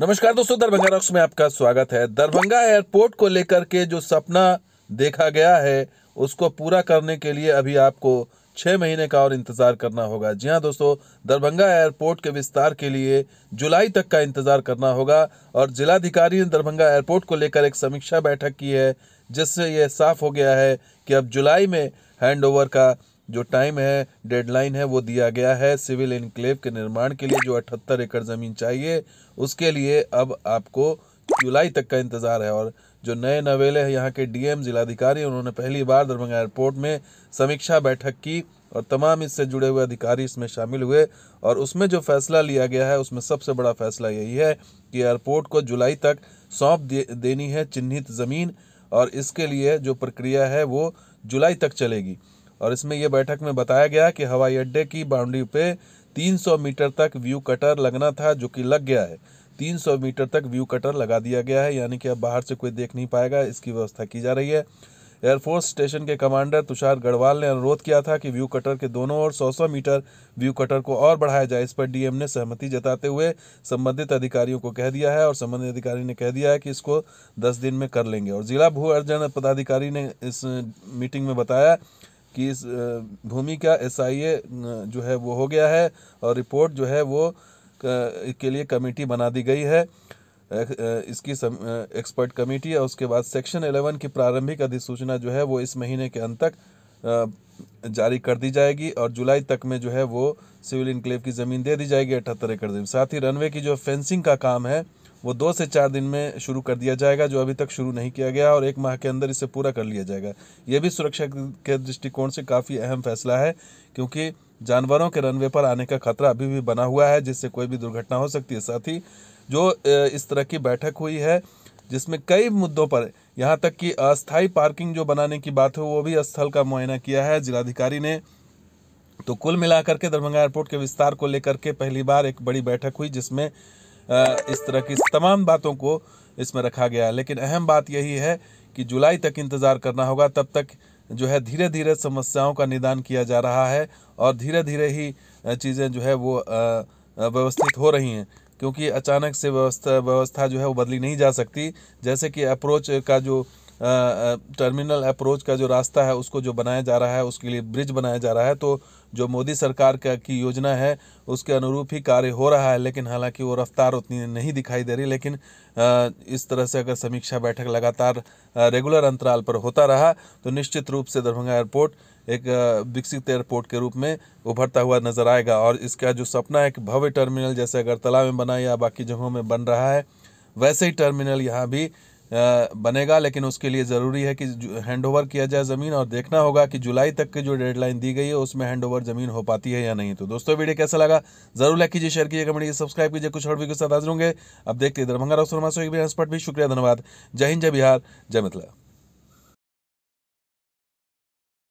नमस्कार दोस्तों दरभंगा रॉक्स में आपका स्वागत है दरभंगा एयरपोर्ट को लेकर के जो सपना देखा गया है उसको पूरा करने के लिए अभी आपको छः महीने का और इंतज़ार करना होगा जी हाँ दोस्तों दरभंगा एयरपोर्ट के विस्तार के लिए जुलाई तक का इंतज़ार करना होगा और जिलाधिकारी ने दरभंगा एयरपोर्ट को लेकर एक समीक्षा बैठक की है जिससे यह साफ हो गया है कि अब जुलाई में हैंडओवर का जो टाइम है डेडलाइन है वो दिया गया है सिविल इनक्लेव के निर्माण के लिए जो अठहत्तर एकड़ ज़मीन चाहिए उसके लिए अब आपको जुलाई तक का इंतज़ार है और जो नए नवेले हैं यहाँ के डीएम जिलाधिकारी उन्होंने पहली बार दरभंगा एयरपोर्ट में समीक्षा बैठक की और तमाम इससे जुड़े हुए अधिकारी इसमें शामिल हुए और उसमें जो फैसला लिया गया है उसमें सबसे बड़ा फैसला यही है कि एयरपोर्ट को जुलाई तक सौंप दे, देनी है चिन्हित ज़मीन और इसके लिए जो प्रक्रिया है वो जुलाई तक चलेगी और इसमें यह बैठक में बताया गया कि हवाई अड्डे की बाउंड्री पे 300 मीटर तक व्यू कटर लगना था जो कि लग गया है 300 मीटर तक व्यू कटर लगा दिया गया है यानी कि अब बाहर से कोई देख नहीं पाएगा इसकी व्यवस्था की जा रही है एयरफोर्स स्टेशन के कमांडर तुषार गढ़वाल ने अनुरोध किया था कि व्यू कटर के दोनों ओर 100-100 मीटर व्यू कटर को और बढ़ाया जाए इस पर डीएम ने सहमति जताते हुए संबंधित अधिकारियों को कह दिया है और संबंधित अधिकारी ने कह दिया है कि इसको 10 दिन में कर लेंगे और जिला भू अर्जन पदाधिकारी ने इस मीटिंग में बताया की भूमि का एस जो है वो हो गया है और रिपोर्ट जो है वो के लिए कमेटी बना दी गई है इसकी एक्सपर्ट कमेटी और उसके बाद सेक्शन 11 की प्रारंभिक अधिसूचना जो है वो इस महीने के अंत तक जारी कर दी जाएगी और जुलाई तक में जो है वो सिविल इनक्लेव की ज़मीन दे दी जाएगी अठहत्तर एकड़ जमीन साथ ही रनवे की जो फेंसिंग का काम है वो दो से चार दिन में शुरू कर दिया जाएगा जो अभी तक शुरू नहीं किया गया और एक माह के अंदर इसे पूरा कर लिया जाएगा यह भी सुरक्षा के दृष्टिकोण से काफ़ी अहम फैसला है क्योंकि जानवरों के रनवे पर आने का खतरा अभी भी बना हुआ है जिससे कोई भी दुर्घटना हो सकती है साथ ही जो इस तरह की बैठक हुई है जिसमें कई मुद्दों पर यहाँ तक कि अस्थाई पार्किंग जो बनाने की बात हो वो भी स्थल का मुआयना किया है जिलाधिकारी ने तो कुल मिलाकर के दरभंगा एयरपोर्ट के विस्तार को लेकर के पहली बार एक बड़ी बैठक हुई जिसमें इस तरह की तमाम बातों को इसमें रखा गया है लेकिन अहम बात यही है कि जुलाई तक इंतज़ार करना होगा तब तक जो है धीरे धीरे समस्याओं का निदान किया जा रहा है और धीरे धीरे ही चीज़ें जो है वो व्यवस्थित हो रही हैं क्योंकि अचानक से व्यवस्था व्यवस्था जो है वो बदली नहीं जा सकती जैसे कि अप्रोच का जो टर्मिनल अप्रोच का जो रास्ता है उसको जो बनाया जा रहा है उसके लिए ब्रिज बनाया जा रहा है तो जो मोदी सरकार का की योजना है उसके अनुरूप ही कार्य हो रहा है लेकिन हालांकि वो रफ्तार उतनी नहीं दिखाई दे रही लेकिन इस तरह से अगर समीक्षा बैठक लगातार रेगुलर अंतराल पर होता रहा तो निश्चित रूप से दरभंगा एयरपोर्ट एक विकसित एयरपोर्ट के रूप में उभरता हुआ नजर आएगा और इसका जो सपना है भव्य टर्मिनल जैसे अगरतला में बना या बाकी जगहों में बन रहा है वैसे ही टर्मिनल यहाँ भी बनेगा लेकिन उसके लिए ज़रूरी है कि हैंडओवर किया जाए ज़मीन और देखना होगा कि जुलाई तक की जो डेडलाइन दी गई है उसमें हैंडओवर ज़मीन हो पाती है या नहीं तो दोस्तों वीडियो कैसा लगा जरूर लाइक कीजिए शेयर कीजिए कमेंट कीजिए सब्सक्राइब कीजिए कुछ और भी के साथ हाजिर होंगे अब देखते हैं दरभंगा राउसरमा भी शुक्रिया धन्यवाद जय हिंद जय बिहार जय मिथिला